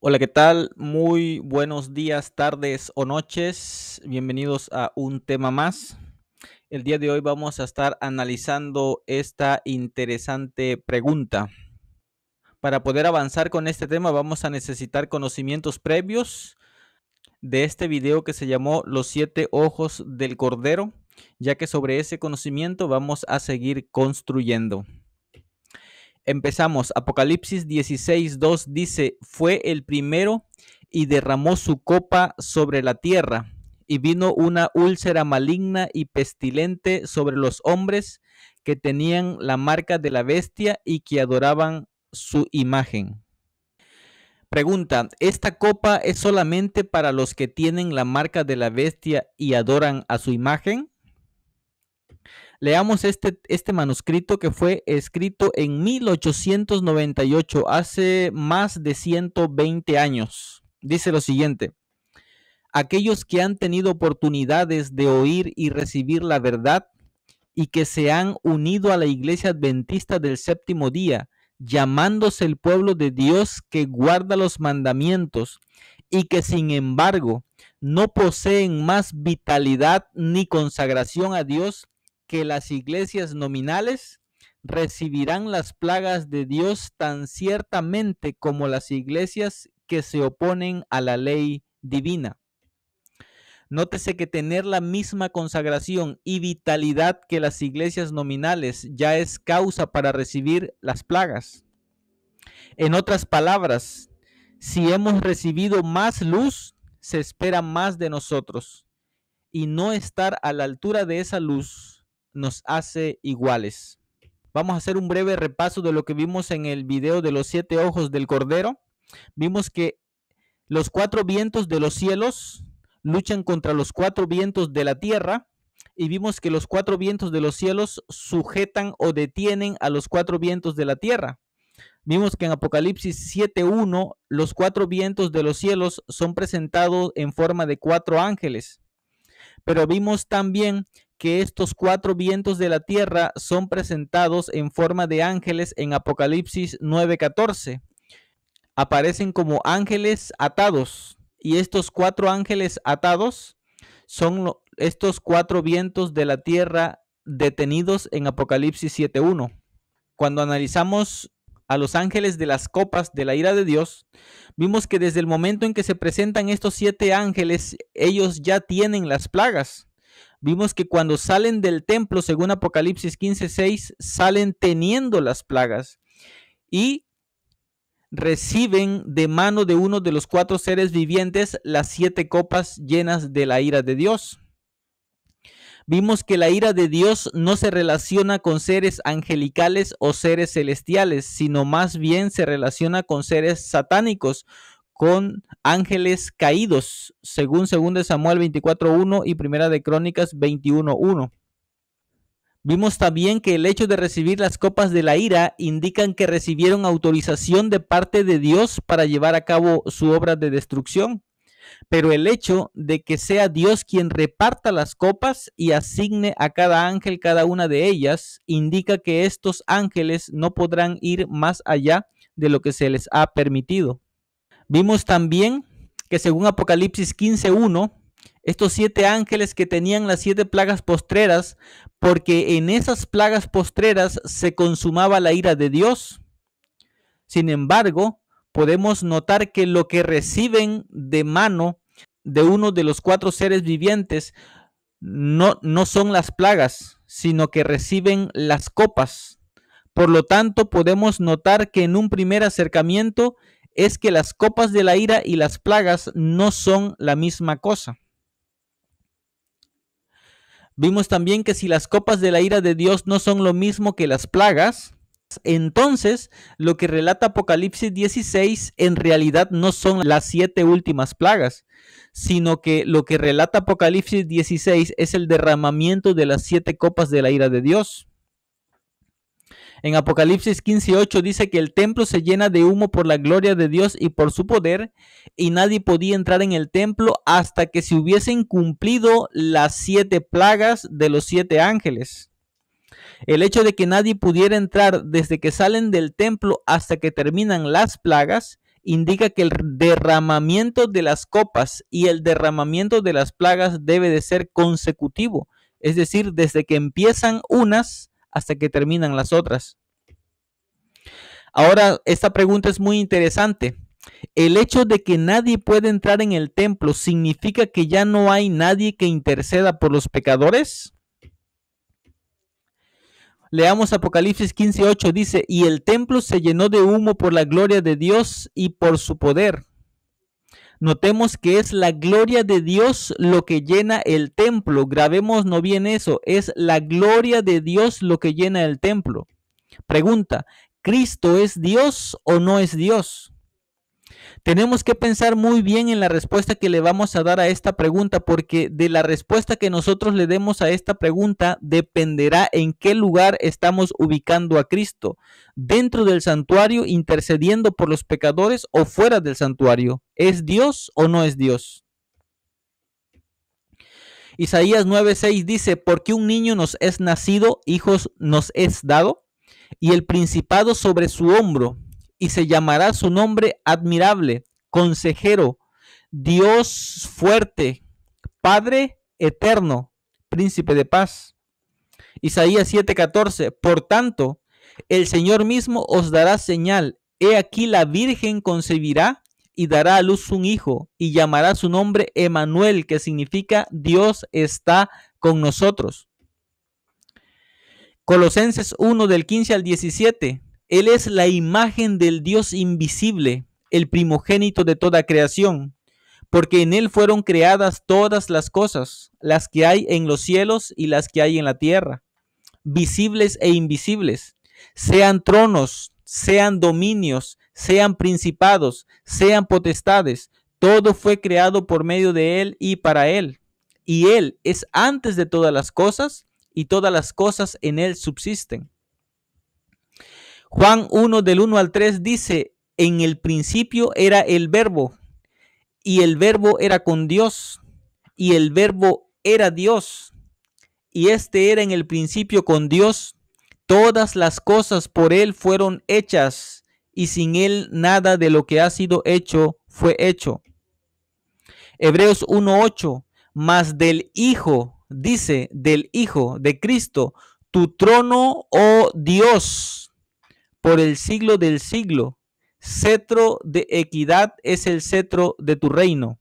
Hola, ¿qué tal? Muy buenos días, tardes o noches. Bienvenidos a un tema más. El día de hoy vamos a estar analizando esta interesante pregunta. Para poder avanzar con este tema vamos a necesitar conocimientos previos de este video que se llamó Los siete ojos del cordero, ya que sobre ese conocimiento vamos a seguir construyendo. Empezamos. Apocalipsis 16, 2 dice, fue el primero y derramó su copa sobre la tierra. Y vino una úlcera maligna y pestilente sobre los hombres que tenían la marca de la bestia y que adoraban su imagen. Pregunta, ¿esta copa es solamente para los que tienen la marca de la bestia y adoran a su imagen? Leamos este, este manuscrito que fue escrito en 1898, hace más de 120 años. Dice lo siguiente, aquellos que han tenido oportunidades de oír y recibir la verdad y que se han unido a la iglesia adventista del séptimo día, llamándose el pueblo de Dios que guarda los mandamientos y que sin embargo no poseen más vitalidad ni consagración a Dios que las iglesias nominales recibirán las plagas de Dios tan ciertamente como las iglesias que se oponen a la ley divina. Nótese que tener la misma consagración y vitalidad que las iglesias nominales ya es causa para recibir las plagas. En otras palabras, si hemos recibido más luz, se espera más de nosotros. Y no estar a la altura de esa luz nos hace iguales. Vamos a hacer un breve repaso de lo que vimos en el video de los siete ojos del Cordero. Vimos que los cuatro vientos de los cielos luchan contra los cuatro vientos de la tierra y vimos que los cuatro vientos de los cielos sujetan o detienen a los cuatro vientos de la tierra. Vimos que en Apocalipsis 7.1 los cuatro vientos de los cielos son presentados en forma de cuatro ángeles. Pero vimos también que estos cuatro vientos de la tierra son presentados en forma de ángeles en Apocalipsis 9:14. Aparecen como ángeles atados y estos cuatro ángeles atados son estos cuatro vientos de la tierra detenidos en Apocalipsis 7.1. Cuando analizamos a los ángeles de las copas de la ira de Dios, vimos que desde el momento en que se presentan estos siete ángeles, ellos ya tienen las plagas. Vimos que cuando salen del templo, según Apocalipsis 15:6, salen teniendo las plagas y reciben de mano de uno de los cuatro seres vivientes las siete copas llenas de la ira de Dios. Vimos que la ira de Dios no se relaciona con seres angelicales o seres celestiales, sino más bien se relaciona con seres satánicos, con ángeles caídos, según 2 Samuel 24.1 y Primera de Crónicas 21.1. Vimos también que el hecho de recibir las copas de la ira indican que recibieron autorización de parte de Dios para llevar a cabo su obra de destrucción. Pero el hecho de que sea Dios quien reparta las copas y asigne a cada ángel cada una de ellas indica que estos ángeles no podrán ir más allá de lo que se les ha permitido. Vimos también que según Apocalipsis 15.1, estos siete ángeles que tenían las siete plagas postreras, porque en esas plagas postreras se consumaba la ira de Dios. Sin embargo, podemos notar que lo que reciben de mano de uno de los cuatro seres vivientes no, no son las plagas, sino que reciben las copas. Por lo tanto, podemos notar que en un primer acercamiento es que las copas de la ira y las plagas no son la misma cosa. Vimos también que si las copas de la ira de Dios no son lo mismo que las plagas, entonces lo que relata Apocalipsis 16 en realidad no son las siete últimas plagas, sino que lo que relata Apocalipsis 16 es el derramamiento de las siete copas de la ira de Dios. En Apocalipsis 15:8 dice que el templo se llena de humo por la gloria de Dios y por su poder, y nadie podía entrar en el templo hasta que se hubiesen cumplido las siete plagas de los siete ángeles. El hecho de que nadie pudiera entrar desde que salen del templo hasta que terminan las plagas indica que el derramamiento de las copas y el derramamiento de las plagas debe de ser consecutivo, es decir, desde que empiezan unas hasta que terminan las otras. Ahora, esta pregunta es muy interesante. El hecho de que nadie puede entrar en el templo significa que ya no hay nadie que interceda por los pecadores. Leamos Apocalipsis 15:8 dice, "Y el templo se llenó de humo por la gloria de Dios y por su poder." Notemos que es la gloria de Dios lo que llena el templo. Grabemos no bien eso. Es la gloria de Dios lo que llena el templo. Pregunta, ¿Cristo es Dios o no es Dios? Tenemos que pensar muy bien en la respuesta que le vamos a dar a esta pregunta, porque de la respuesta que nosotros le demos a esta pregunta dependerá en qué lugar estamos ubicando a Cristo, dentro del santuario intercediendo por los pecadores o fuera del santuario. ¿Es Dios o no es Dios? Isaías 9:6 dice, porque un niño nos es nacido, hijos nos es dado, y el principado sobre su hombro y se llamará su nombre admirable, consejero, Dios fuerte, Padre eterno, príncipe de paz. Isaías 7:14, por tanto, el Señor mismo os dará señal. He aquí la Virgen concebirá y dará a luz un hijo y llamará su nombre Emanuel, que significa Dios está con nosotros. Colosenses 1 del 15 al 17. Él es la imagen del Dios invisible, el primogénito de toda creación, porque en Él fueron creadas todas las cosas, las que hay en los cielos y las que hay en la tierra, visibles e invisibles, sean tronos, sean dominios, sean principados, sean potestades, todo fue creado por medio de Él y para Él. Y Él es antes de todas las cosas, y todas las cosas en Él subsisten. Juan 1 del 1 al 3 dice, en el principio era el verbo y el verbo era con Dios y el verbo era Dios y este era en el principio con Dios. Todas las cosas por él fueron hechas y sin él nada de lo que ha sido hecho fue hecho. Hebreos 1.8, mas del Hijo, dice del Hijo de Cristo, tu trono, oh Dios, por el siglo del siglo. Cetro de equidad es el cetro de tu reino.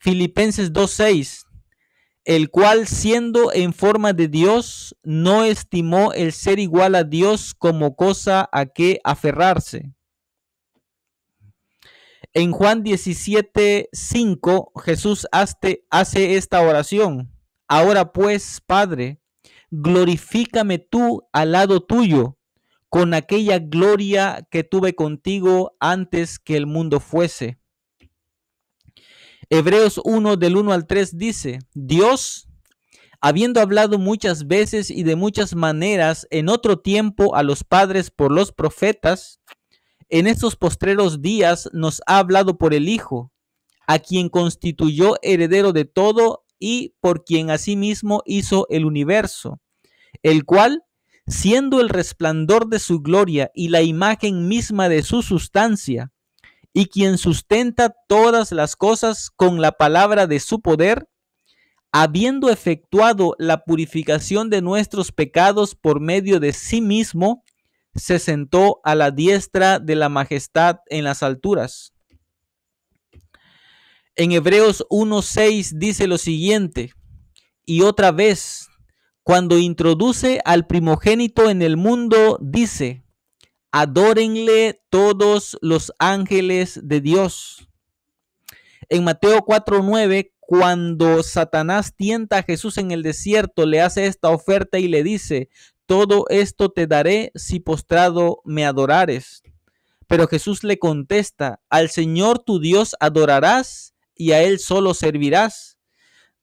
Filipenses 2.6, el cual siendo en forma de Dios, no estimó el ser igual a Dios como cosa a que aferrarse. En Juan 17.5, Jesús hace, hace esta oración. Ahora pues, Padre, glorifícame tú al lado tuyo con aquella gloria que tuve contigo antes que el mundo fuese. Hebreos 1 del 1 al 3 dice, Dios, habiendo hablado muchas veces y de muchas maneras en otro tiempo a los padres por los profetas, en estos postreros días nos ha hablado por el Hijo, a quien constituyó heredero de todo y por quien asimismo hizo el universo, el cual siendo el resplandor de su gloria y la imagen misma de su sustancia, y quien sustenta todas las cosas con la palabra de su poder, habiendo efectuado la purificación de nuestros pecados por medio de sí mismo, se sentó a la diestra de la majestad en las alturas. En Hebreos 1.6 dice lo siguiente, y otra vez cuando introduce al primogénito en el mundo, dice, adórenle todos los ángeles de Dios. En Mateo 4:9, cuando Satanás tienta a Jesús en el desierto, le hace esta oferta y le dice, todo esto te daré si postrado me adorares. Pero Jesús le contesta, al Señor tu Dios adorarás y a Él solo servirás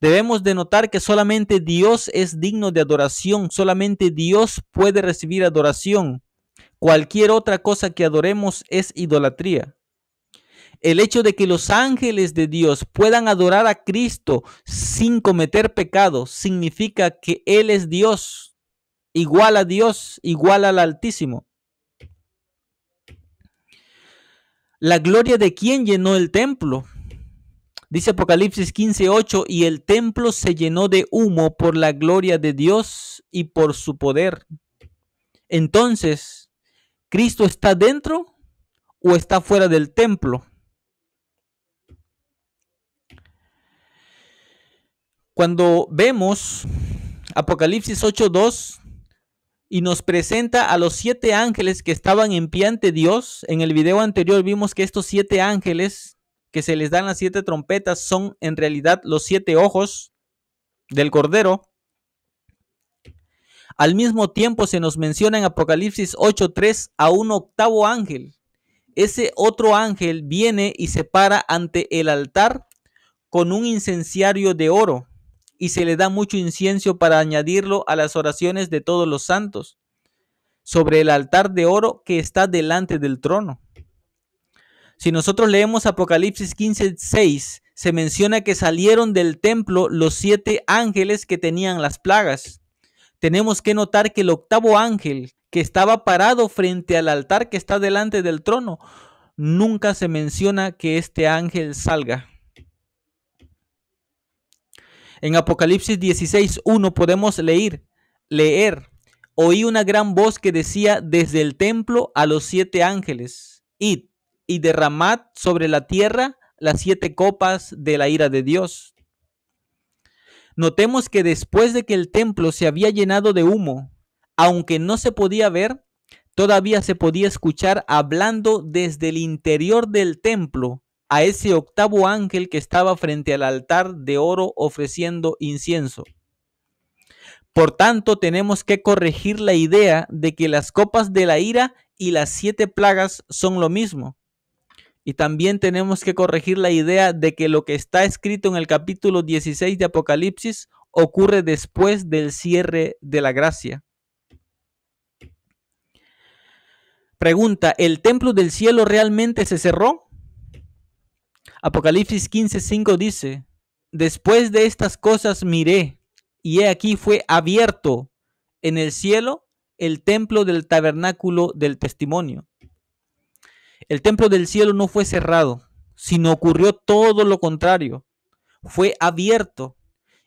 Debemos de notar que solamente Dios es digno de adoración, solamente Dios puede recibir adoración. Cualquier otra cosa que adoremos es idolatría. El hecho de que los ángeles de Dios puedan adorar a Cristo sin cometer pecado significa que Él es Dios, igual a Dios, igual al Altísimo. La gloria de quien llenó el templo Dice Apocalipsis 15:8, y el templo se llenó de humo por la gloria de Dios y por su poder. Entonces, ¿Cristo está dentro o está fuera del templo? Cuando vemos Apocalipsis 8:2 y nos presenta a los siete ángeles que estaban en pie ante Dios, en el video anterior vimos que estos siete ángeles que se les dan las siete trompetas son en realidad los siete ojos del Cordero. Al mismo tiempo se nos menciona en Apocalipsis 8.3 a un octavo ángel. Ese otro ángel viene y se para ante el altar con un incenciario de oro y se le da mucho incienso para añadirlo a las oraciones de todos los santos sobre el altar de oro que está delante del trono. Si nosotros leemos Apocalipsis 15, 6, se menciona que salieron del templo los siete ángeles que tenían las plagas. Tenemos que notar que el octavo ángel que estaba parado frente al altar que está delante del trono, nunca se menciona que este ángel salga. En Apocalipsis 16, 1 podemos leer, leer, oí una gran voz que decía desde el templo a los siete ángeles, id, y derramad sobre la tierra las siete copas de la ira de Dios. Notemos que después de que el templo se había llenado de humo, aunque no se podía ver, todavía se podía escuchar hablando desde el interior del templo a ese octavo ángel que estaba frente al altar de oro ofreciendo incienso. Por tanto, tenemos que corregir la idea de que las copas de la ira y las siete plagas son lo mismo. Y también tenemos que corregir la idea de que lo que está escrito en el capítulo 16 de Apocalipsis ocurre después del cierre de la gracia. Pregunta, ¿el templo del cielo realmente se cerró? Apocalipsis 15:5 dice, después de estas cosas miré, y he aquí fue abierto en el cielo el templo del tabernáculo del testimonio. El templo del cielo no fue cerrado, sino ocurrió todo lo contrario. Fue abierto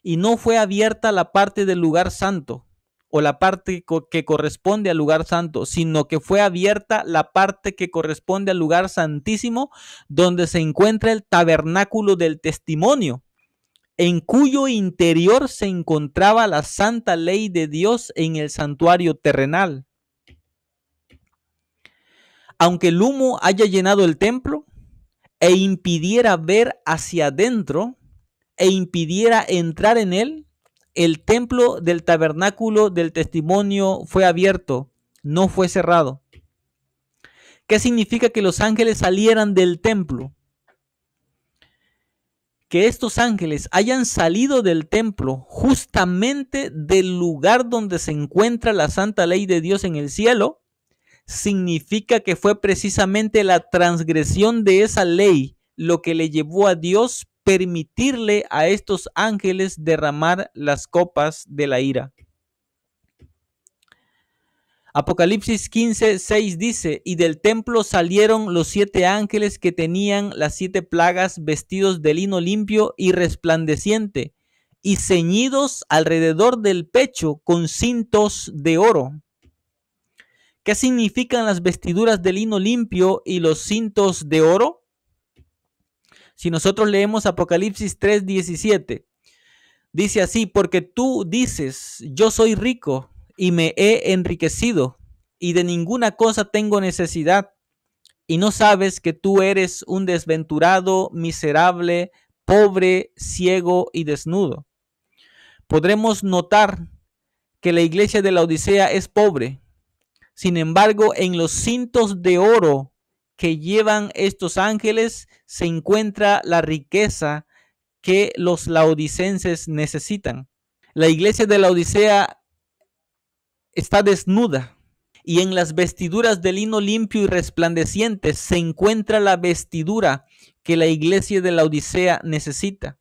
y no fue abierta la parte del lugar santo o la parte que corresponde al lugar santo, sino que fue abierta la parte que corresponde al lugar santísimo, donde se encuentra el tabernáculo del testimonio, en cuyo interior se encontraba la santa ley de Dios en el santuario terrenal aunque el humo haya llenado el templo e impidiera ver hacia adentro e impidiera entrar en él, el templo del tabernáculo del testimonio fue abierto, no fue cerrado. ¿Qué significa que los ángeles salieran del templo? Que estos ángeles hayan salido del templo justamente del lugar donde se encuentra la santa ley de Dios en el cielo significa que fue precisamente la transgresión de esa ley lo que le llevó a Dios permitirle a estos ángeles derramar las copas de la ira. Apocalipsis 15, 6 dice, y del templo salieron los siete ángeles que tenían las siete plagas vestidos de lino limpio y resplandeciente, y ceñidos alrededor del pecho con cintos de oro. ¿Qué significan las vestiduras de lino limpio y los cintos de oro? Si nosotros leemos Apocalipsis 3:17, dice así, porque tú dices, yo soy rico y me he enriquecido y de ninguna cosa tengo necesidad, y no sabes que tú eres un desventurado, miserable, pobre, ciego y desnudo. Podremos notar que la iglesia de la Odisea es pobre, sin embargo, en los cintos de oro que llevan estos ángeles se encuentra la riqueza que los laodicenses necesitan. La iglesia de la Odisea está desnuda y en las vestiduras de lino limpio y resplandeciente se encuentra la vestidura que la iglesia de la Odisea necesita.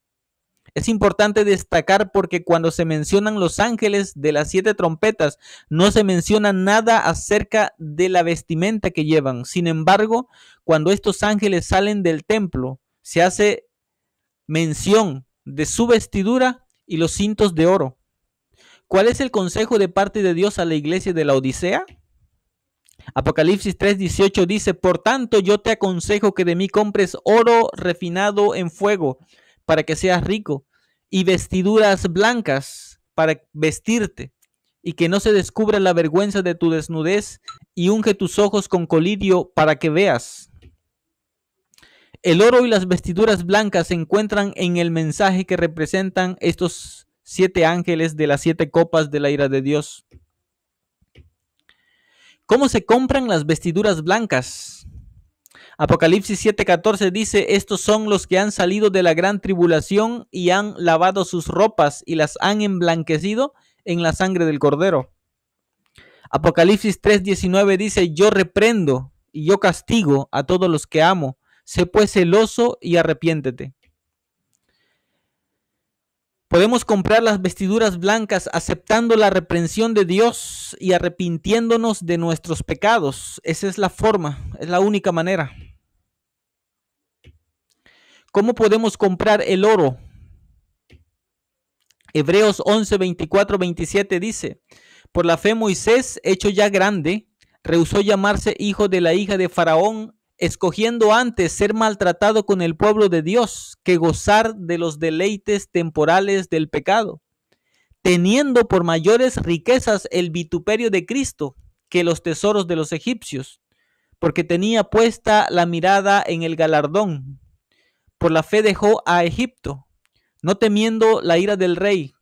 Es importante destacar porque cuando se mencionan los ángeles de las siete trompetas, no se menciona nada acerca de la vestimenta que llevan. Sin embargo, cuando estos ángeles salen del templo, se hace mención de su vestidura y los cintos de oro. ¿Cuál es el consejo de parte de Dios a la iglesia de la Odisea? Apocalipsis 3:18 dice, por tanto yo te aconsejo que de mí compres oro refinado en fuego para que seas rico, y vestiduras blancas para vestirte, y que no se descubra la vergüenza de tu desnudez, y unge tus ojos con colidio para que veas. El oro y las vestiduras blancas se encuentran en el mensaje que representan estos siete ángeles de las siete copas de la ira de Dios. ¿Cómo se compran las vestiduras blancas? Apocalipsis 7:14 dice, estos son los que han salido de la gran tribulación y han lavado sus ropas y las han emblanquecido en la sangre del cordero. Apocalipsis 3:19 dice, yo reprendo y yo castigo a todos los que amo, sé pues celoso y arrepiéntete. Podemos comprar las vestiduras blancas aceptando la reprensión de Dios y arrepintiéndonos de nuestros pecados. Esa es la forma, es la única manera. ¿Cómo podemos comprar el oro? Hebreos 11, 24, 27 dice, por la fe Moisés, hecho ya grande, rehusó llamarse hijo de la hija de Faraón, escogiendo antes ser maltratado con el pueblo de Dios que gozar de los deleites temporales del pecado, teniendo por mayores riquezas el vituperio de Cristo que los tesoros de los egipcios, porque tenía puesta la mirada en el galardón por la fe dejó a Egipto, no temiendo la ira del rey,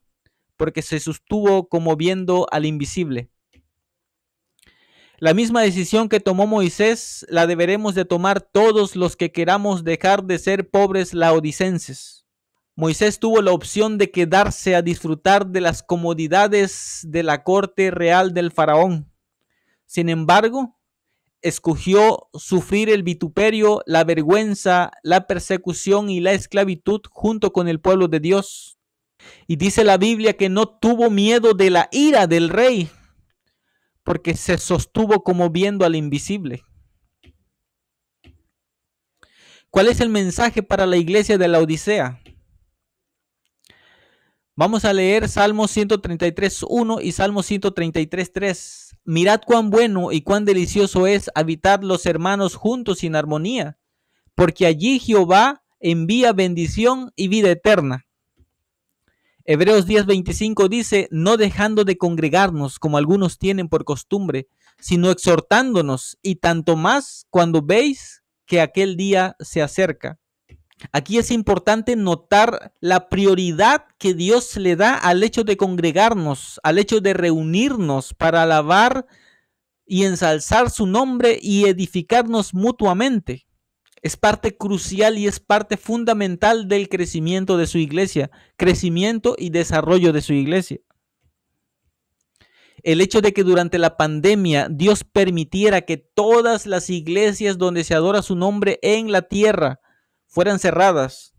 porque se sostuvo como viendo al invisible. La misma decisión que tomó Moisés la deberemos de tomar todos los que queramos dejar de ser pobres laodicenses. Moisés tuvo la opción de quedarse a disfrutar de las comodidades de la corte real del faraón. Sin embargo, escogió sufrir el vituperio, la vergüenza, la persecución y la esclavitud junto con el pueblo de Dios. Y dice la Biblia que no tuvo miedo de la ira del rey, porque se sostuvo como viendo al invisible. ¿Cuál es el mensaje para la iglesia de la Odisea? Vamos a leer Salmo 133.1 y Salmo 133.3 mirad cuán bueno y cuán delicioso es habitar los hermanos juntos en armonía, porque allí Jehová envía bendición y vida eterna. Hebreos 10:25 dice, no dejando de congregarnos como algunos tienen por costumbre, sino exhortándonos y tanto más cuando veis que aquel día se acerca. Aquí es importante notar la prioridad que Dios le da al hecho de congregarnos, al hecho de reunirnos para alabar y ensalzar su nombre y edificarnos mutuamente. Es parte crucial y es parte fundamental del crecimiento de su iglesia, crecimiento y desarrollo de su iglesia. El hecho de que durante la pandemia Dios permitiera que todas las iglesias donde se adora su nombre en la tierra fueran cerradas,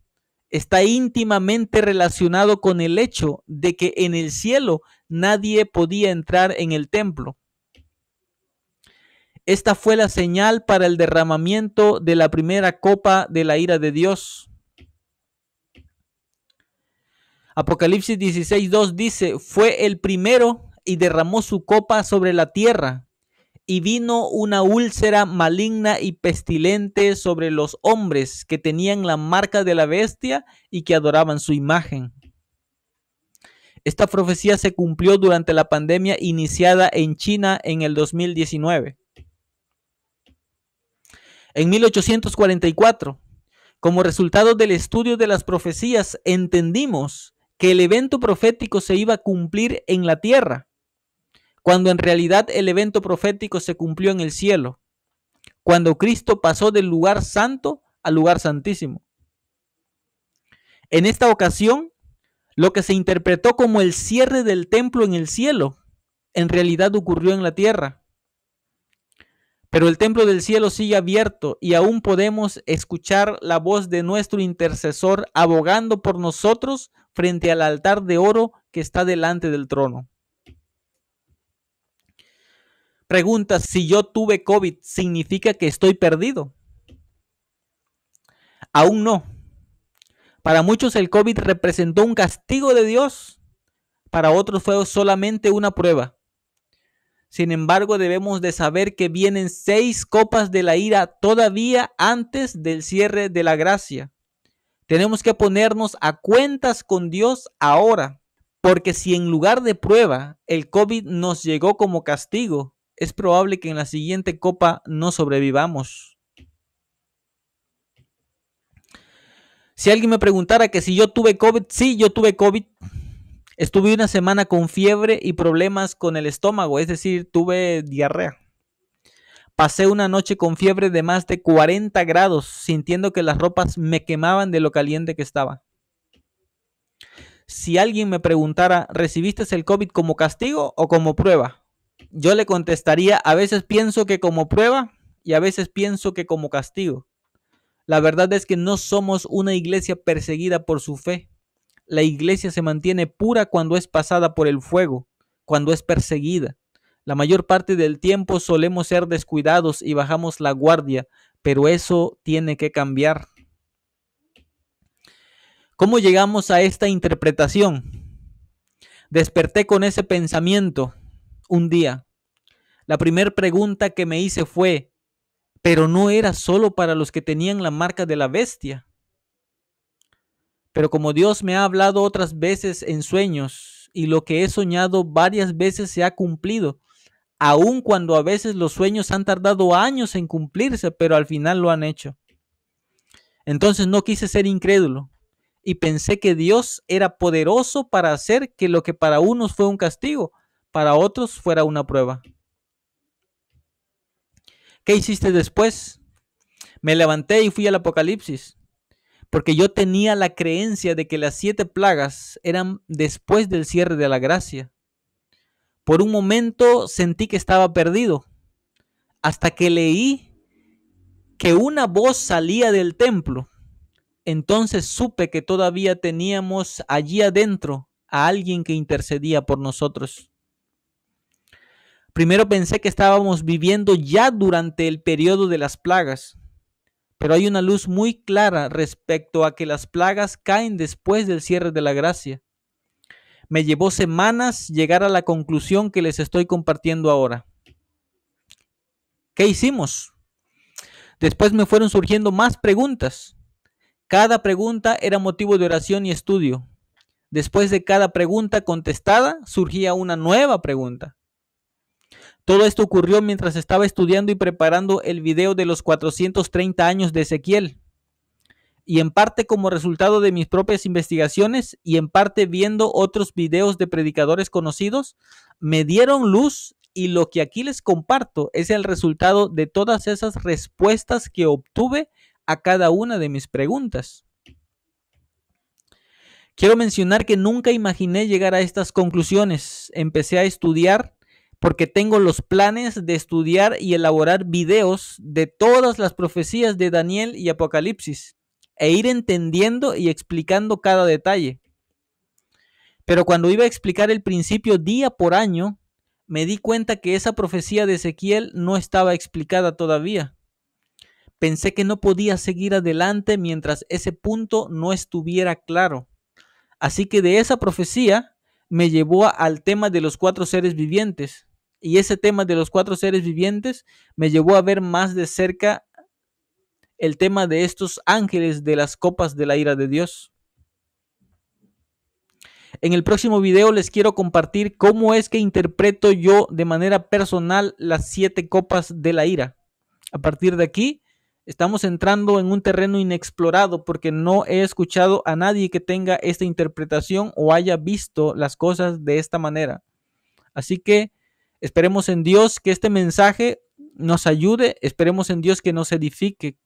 está íntimamente relacionado con el hecho de que en el cielo nadie podía entrar en el templo. Esta fue la señal para el derramamiento de la primera copa de la ira de Dios. Apocalipsis 16.2 dice, fue el primero y derramó su copa sobre la tierra, y vino una úlcera maligna y pestilente sobre los hombres que tenían la marca de la bestia y que adoraban su imagen. Esta profecía se cumplió durante la pandemia iniciada en China en el 2019. En 1844, como resultado del estudio de las profecías, entendimos que el evento profético se iba a cumplir en la tierra cuando en realidad el evento profético se cumplió en el cielo, cuando Cristo pasó del lugar santo al lugar santísimo. En esta ocasión, lo que se interpretó como el cierre del templo en el cielo, en realidad ocurrió en la tierra. Pero el templo del cielo sigue abierto y aún podemos escuchar la voz de nuestro intercesor abogando por nosotros frente al altar de oro que está delante del trono. Pregunta, si yo tuve COVID, ¿significa que estoy perdido? Aún no. Para muchos el COVID representó un castigo de Dios, para otros fue solamente una prueba. Sin embargo, debemos de saber que vienen seis copas de la ira todavía antes del cierre de la gracia. Tenemos que ponernos a cuentas con Dios ahora, porque si en lugar de prueba el COVID nos llegó como castigo, es probable que en la siguiente copa no sobrevivamos. Si alguien me preguntara que si yo tuve COVID, sí, yo tuve COVID. Estuve una semana con fiebre y problemas con el estómago, es decir, tuve diarrea. Pasé una noche con fiebre de más de 40 grados, sintiendo que las ropas me quemaban de lo caliente que estaba. Si alguien me preguntara, ¿recibiste el COVID como castigo o como prueba? Yo le contestaría, a veces pienso que como prueba y a veces pienso que como castigo. La verdad es que no somos una iglesia perseguida por su fe. La iglesia se mantiene pura cuando es pasada por el fuego, cuando es perseguida. La mayor parte del tiempo solemos ser descuidados y bajamos la guardia, pero eso tiene que cambiar. ¿Cómo llegamos a esta interpretación? Desperté con ese pensamiento un día, la primera pregunta que me hice fue, pero no era solo para los que tenían la marca de la bestia. Pero como Dios me ha hablado otras veces en sueños y lo que he soñado varias veces se ha cumplido, aun cuando a veces los sueños han tardado años en cumplirse, pero al final lo han hecho. Entonces no quise ser incrédulo y pensé que Dios era poderoso para hacer que lo que para unos fue un castigo, para otros fuera una prueba. ¿Qué hiciste después? Me levanté y fui al Apocalipsis, porque yo tenía la creencia de que las siete plagas eran después del cierre de la gracia. Por un momento sentí que estaba perdido, hasta que leí que una voz salía del templo. Entonces supe que todavía teníamos allí adentro a alguien que intercedía por nosotros. Primero pensé que estábamos viviendo ya durante el periodo de las plagas, pero hay una luz muy clara respecto a que las plagas caen después del cierre de la gracia. Me llevó semanas llegar a la conclusión que les estoy compartiendo ahora. ¿Qué hicimos? Después me fueron surgiendo más preguntas. Cada pregunta era motivo de oración y estudio. Después de cada pregunta contestada, surgía una nueva pregunta. Todo esto ocurrió mientras estaba estudiando y preparando el video de los 430 años de Ezequiel. Y en parte como resultado de mis propias investigaciones y en parte viendo otros videos de predicadores conocidos, me dieron luz y lo que aquí les comparto es el resultado de todas esas respuestas que obtuve a cada una de mis preguntas. Quiero mencionar que nunca imaginé llegar a estas conclusiones. Empecé a estudiar porque tengo los planes de estudiar y elaborar videos de todas las profecías de Daniel y Apocalipsis e ir entendiendo y explicando cada detalle. Pero cuando iba a explicar el principio día por año, me di cuenta que esa profecía de Ezequiel no estaba explicada todavía. Pensé que no podía seguir adelante mientras ese punto no estuviera claro. Así que de esa profecía me llevó al tema de los cuatro seres vivientes y ese tema de los cuatro seres vivientes me llevó a ver más de cerca el tema de estos ángeles de las copas de la ira de Dios. En el próximo video les quiero compartir cómo es que interpreto yo de manera personal las siete copas de la ira. A partir de aquí, estamos entrando en un terreno inexplorado porque no he escuchado a nadie que tenga esta interpretación o haya visto las cosas de esta manera. Así que Esperemos en Dios que este mensaje nos ayude, esperemos en Dios que nos edifique,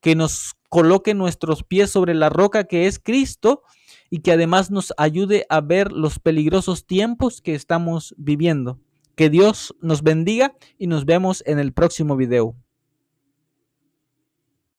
que nos coloque nuestros pies sobre la roca que es Cristo y que además nos ayude a ver los peligrosos tiempos que estamos viviendo. Que Dios nos bendiga y nos vemos en el próximo video.